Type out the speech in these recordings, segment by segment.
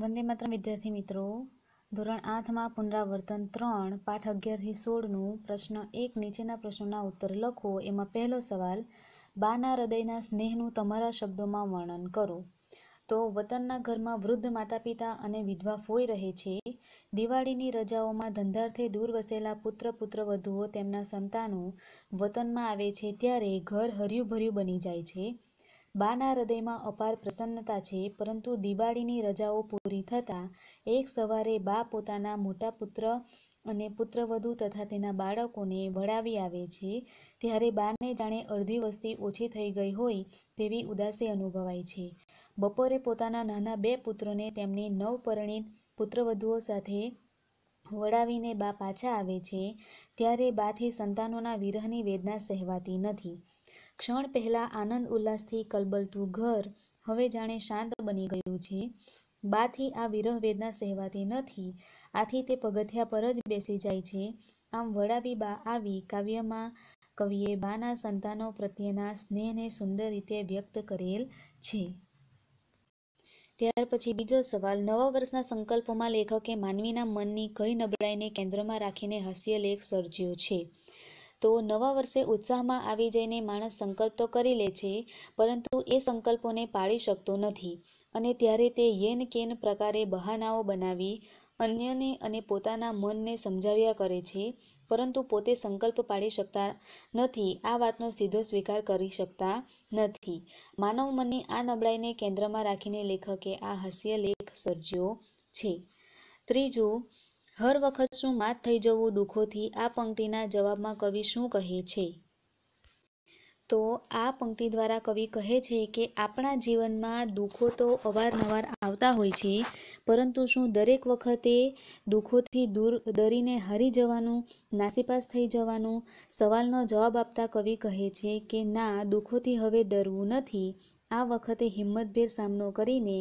વંદે માત્ર વિદ્યાર્થી મિત્રો ધોરણ આઠમાં પુનરાવર્તન ત્રણ પાઠ અગિયારથી સોળનું પ્રશ્ન એક નીચેના પ્રશ્નોના ઉત્તર લખો એમાં પહેલો સવાલ બાના હૃદયના સ્નેહનું તમારા શબ્દોમાં વર્ણન કરો તો વતનના ઘરમાં વૃદ્ધ માતા પિતા અને વિધવા ફોઈ રહે છે દિવાળીની રજાઓમાં ધંધાર્થે દૂર વસેલા પુત્ર પુત્ર વધુઓ તેમના સંતાનો વતનમાં આવે છે ત્યારે ઘર હર્યુંભર્યું બની જાય છે બાના હૃદયમાં અપાર પ્રસન્નતા છે પરંતુ દિવાળીની રજાઓ પૂરી થતાં એક સવારે બા પોતાના મોટા પુત્ર અને પુત્રવધુ તથા તેના બાળકોને વળાવી આવે છે ત્યારે બાને જાણે અડધી વસ્તી ઓછી થઈ ગઈ હોય તેવી ઉદાસી અનુભવાય છે બપોરે પોતાના નાના બે પુત્રોને તેમની નવપરિણીત પુત્રવધુઓ સાથે વળાવીને બા પાછા આવે છે ત્યારે બાથી સંતાનોના વિરહની વેદના સહેવાતી નથી ક્ષણ પહેલાં આનંદ ઉલ્લાસથી કલબલતું ઘર હવે જાણે શાંત બની ગયું છે બાથી આ વિરહ વેદના સહેવાતી નથી આથી તે પગથિયા પર જ બેસી જાય છે આમ વડાવી બા આવી કાવ્યમાં કવિએ બાના સંતાનો પ્રત્યેના સ્નેહને સુંદર રીતે વ્યક્ત કરેલ છે ત્યાર પછી બીજો સવાલ નવા વર્ષના સંકલ્પોમાં લેખકે માનવીના મનની કઈ નબળાઈને કેન્દ્રમાં રાખીને હાસ્ય લેખ સર્જ્યો છે તો નવા વર્ષે ઉત્સાહમાં આવી જઈને માણસ સંકલ્પ તો કરી લે છે પરંતુ એ સંકલ્પોને પાળી શકતો નથી અને ત્યારે તે યેન કેન પ્રકારે બહાનાઓ બનાવી અન્યને અને પોતાના મનને સમજાવ્યા કરે છે પરંતુ પોતે સંકલ્પ પાડી શકતા નથી આ વાતનો સીધો સ્વીકાર કરી શકતા નથી માનવ મનની આ નબળાઈને કેન્દ્રમાં રાખીને લેખકે આ હાસ્ય લેખ સર્જ્યો છે ત્રીજું હર વખત શું માત થઈ જવું દુઃખોથી આ પંક્તિના જવાબમાં કવિ શું કહે છે તો આ પંક્તિ દ્વારા કવિ કહે છે કે આપણા જીવનમાં દુઃખો તો અવારનવાર આવતા હોય છે પરંતુ શું દરેક વખતે દુઃખોથી દૂર દરીને હારી જવાનું નાસીપાસ થઈ જવાનું સવાલનો જવાબ આપતા કવિ કહે છે કે ના દુઃખોથી હવે ડરવું નથી આ વખતે હિંમતભેર સામનો કરીને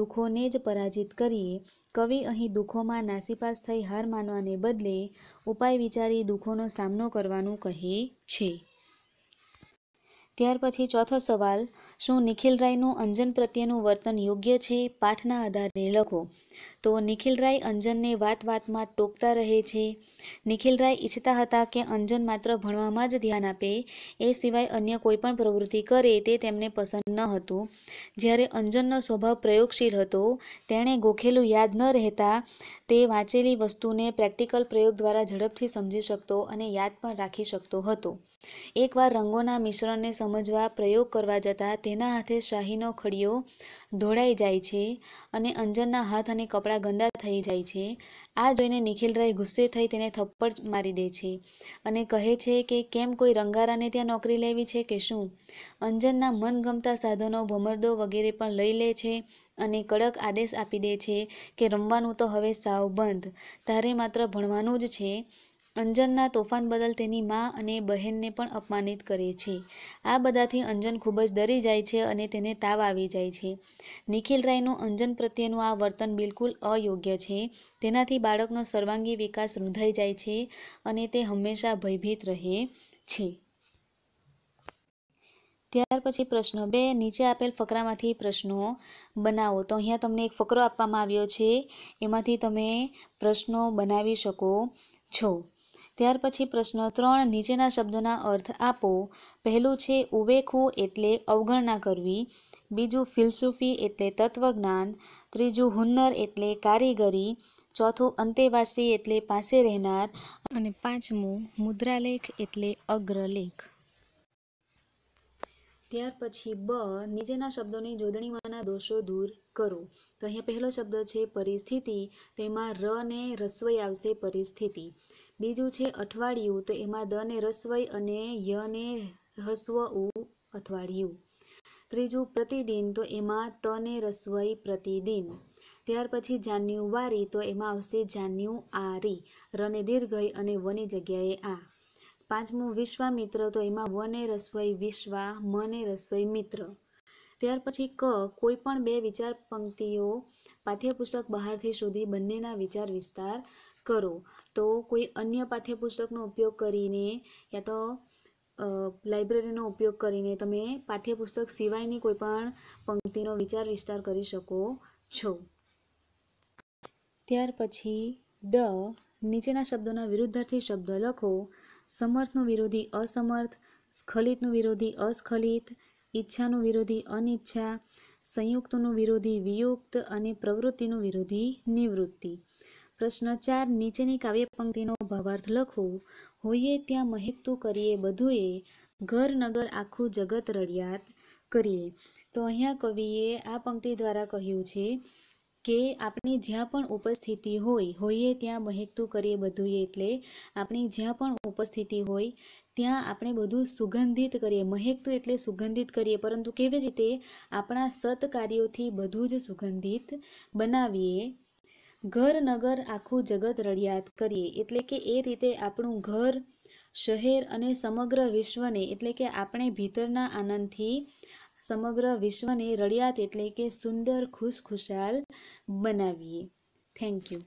દુઃખોને જ પરાજિત કરીએ કવિ અહીં દુઃખોમાં નાસીપાસ થઈ હાર માનવાને બદલે ઉપાય વિચારી દુઃખોનો સામનો કરવાનું કહે છે ત્યાર પછી ચોથો સવાલ શું નિખિલ રાયનું અંજન પ્રત્યેનું વર્તન યોગ્ય છે પાઠના આધારે લખો તો નિખિલ રાય અંજનને વાત વાતમાં ટોકતા રહે છે નિખિલ રાય ઈચ્છતા હતા કે અંજન માત્ર ભણવામાં જ ધ્યાન આપે એ સિવાય અન્ય કોઈ પણ પ્રવૃત્તિ કરે તે તેમને પસંદ ન હતું જ્યારે અંજનનો સ્વભાવ પ્રયોગશીલ હતો તેણે ગોખેલું યાદ ન રહેતા તે વાંચેલી વસ્તુને પ્રેક્ટિકલ પ્રયોગ દ્વારા ઝડપથી સમજી શકતો અને યાદ પણ રાખી શકતો હતો એકવાર રંગોના મિશ્રણને સમજવા પ્રયોગ કરવા જતાં તેના હાથે શાહીનો ખડીયો ધોળાઈ જાય છે અને અંજનના હાથ અને કપડાં ગંદા થઈ જાય છે આ જોઈને નિખિલરાય ગુસ્સે થઈ તેને થપ્પડ મારી દે છે અને કહે છે કે કેમ કોઈ રંગારાને ત્યાં નોકરી લેવી છે કે શું અંજનના મનગમતા સાધનો ભમરદો વગેરે પણ લઈ લે છે અને કડક આદેશ આપી દે છે કે રમવાનું તો હવે સાવ બંધ તારે માત્ર ભણવાનું જ છે અંજનના તોફાન બદલ તેની મા અને બહેનને પણ અપમાનિત કરે છે આ બધાથી અંજન ખૂબ જ ડરી જાય છે અને તેને તાવ આવી જાય છે નિખિલ રાયનું અંજન પ્રત્યેનું આ વર્તન બિલકુલ અયોગ્ય છે તેનાથી બાળકનો સર્વાંગી વિકાસ રૂંધાઈ જાય છે અને તે હંમેશા ભયભીત રહે છે ત્યાર પછી પ્રશ્ન બે નીચે આપેલ ફકરામાંથી પ્રશ્નો બનાવો તો અહીંયા તમને એક ફકરો આપવામાં આવ્યો છે એમાંથી તમે પ્રશ્નો બનાવી શકો છો ત્યાર પછી પ્રશ્ન ત્રણ નીચેના શબ્દોના અર્થ આપો પહેલું છે ઉવેખવું એટલે અવગણના કરવી બીજું ફિલસુફી એટલે તત્વજ્ઞાન ત્રીજું હુન્નર એટલે કારીગરી ચોથું અંતેવાસી એટલે પાસે રહેનાર અને પાંચમું મુદ્રાલેખ એટલે અગ્રલેખ ત્યાર પછી બ નીચેના શબ્દોની જોડણીમાંના દોષો દૂર કરો તો અહીંયા પહેલો શબ્દ છે પરિસ્થિતિ તેમાં ર ને રસોઈ આવશે પરિસ્થિતિ બીજું છે અઠવાડિયું તો એમાં દને રસવઈ અને યને હસ્વ ઉ અઠવાડિયું ત્રીજું પ્રતિદિન તો એમાં તને રસવઈ પ્રતિદિન ત્યાર પછી જાન્યુવારી તો એમાં આવશે જાન્યુઆરી રને દીર્ઘય અને વની જગ્યાએ આ પાંચમું વિશ્વામિત્ર તો એમાં વને રસોઈ વિશ્વા મને રસોઈ મિત્ર ત્યાર પછી ક કોઈ પણ બે વિચાર પંક્તિઓ પાઠ્યપુસ્તક બહારથી શોધી બંનેના વિચાર વિસ્તાર કરો તો કોઈ અન્ય પાઠ્યપુસ્તકનો ઉપયોગ કરીને યા તો લાઇબ્રેરીનો ઉપયોગ કરીને તમે પાઠ્યપુસ્તક સિવાયની કોઈપણ પંક્તિનો વિચાર વિસ્તાર કરી શકો છો ત્યાર પછી ડ નીચેના શબ્દોના વિરુદ્ધાર્થી શબ્દ લખો સમર્થનો વિરોધી અસમર્થ સ્ખલિતનો વિરોધી અસ્ખલિત ઈચ્છાનો વિરોધી અનિચ્છા સંયુક્તનો વિરોધી વિયુક્ત અને પ્રવૃત્તિનો વિરોધી નિવૃત્તિ પ્રશ્ન ચાર નીચેની કાવ્ય પંક્તિનો ભાવાર્થ લખો હોઈએ ત્યાં મહેકતું કરીએ બધુંએ ઘર નગર આખું જગત રડિયાત કરીએ તો અહીંયા કવિએ આ પંક્તિ દ્વારા કહ્યું છે કે આપણી જ્યાં પણ ઉપસ્થિતિ હોય હોઈએ ત્યાં મહેકતું કરીએ બધું એટલે આપણી જ્યાં પણ ઉપસ્થિતિ હોય ત્યાં આપણે બધું સુગંધિત કરીએ મહેકતું એટલે સુગંધિત કરીએ પરંતુ કેવી રીતે આપણા સત કાર્યોથી બધું જ સુગંધિત બનાવીએ ઘર નગર આખું જગત રળિયાત કરીએ એટલે કે એ રીતે આપણું ઘર શહેર અને સમગ્ર વિશ્વને એટલે કે આપણે ભીતરના આનંદથી સમગ્ર વિશ્વને રળિયાત એટલે કે સુંદર ખુશખુશાલ બનાવીએ થેન્ક યુ